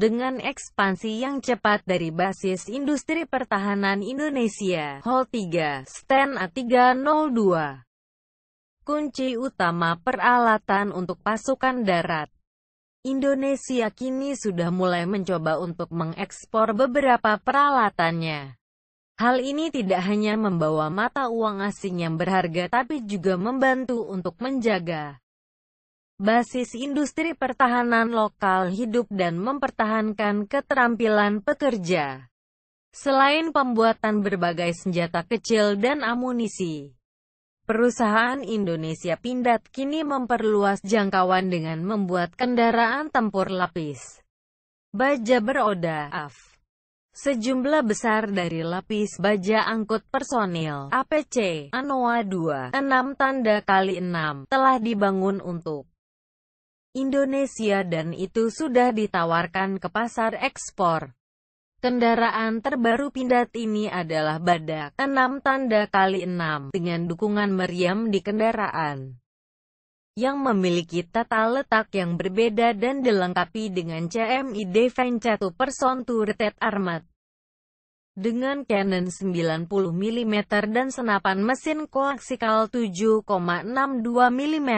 Dengan ekspansi yang cepat dari basis industri pertahanan Indonesia, Hall 3, Stand A302. Kunci utama peralatan untuk pasukan darat. Indonesia kini sudah mulai mencoba untuk mengekspor beberapa peralatannya. Hal ini tidak hanya membawa mata uang asing yang berharga tapi juga membantu untuk menjaga basis industri pertahanan lokal hidup dan mempertahankan keterampilan pekerja. Selain pembuatan berbagai senjata kecil dan amunisi, perusahaan Indonesia Pindad kini memperluas jangkauan dengan membuat kendaraan tempur lapis baja beroda AF. Sejumlah besar dari lapis baja angkut personil APC Anoa 2, 6 tanda kali 6 telah dibangun untuk Indonesia dan itu sudah ditawarkan ke pasar ekspor. Kendaraan terbaru Pindad ini adalah badak 6 tanda kali 6 dengan dukungan meriam di kendaraan yang memiliki tata letak yang berbeda dan dilengkapi dengan CMI Venture 1 Person Turret Armat dengan Canon 90 mm dan senapan mesin koaksikal 7,62 mm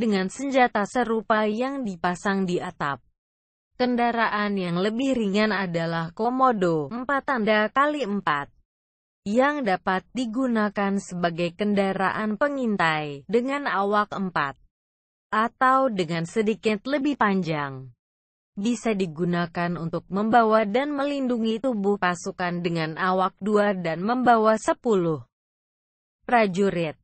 dengan senjata serupa yang dipasang di atap. Kendaraan yang lebih ringan adalah Komodo 4 tanda kali 4 yang dapat digunakan sebagai kendaraan pengintai dengan awak 4 atau dengan sedikit lebih panjang. Bisa digunakan untuk membawa dan melindungi tubuh pasukan dengan awak 2 dan membawa 10 prajurit.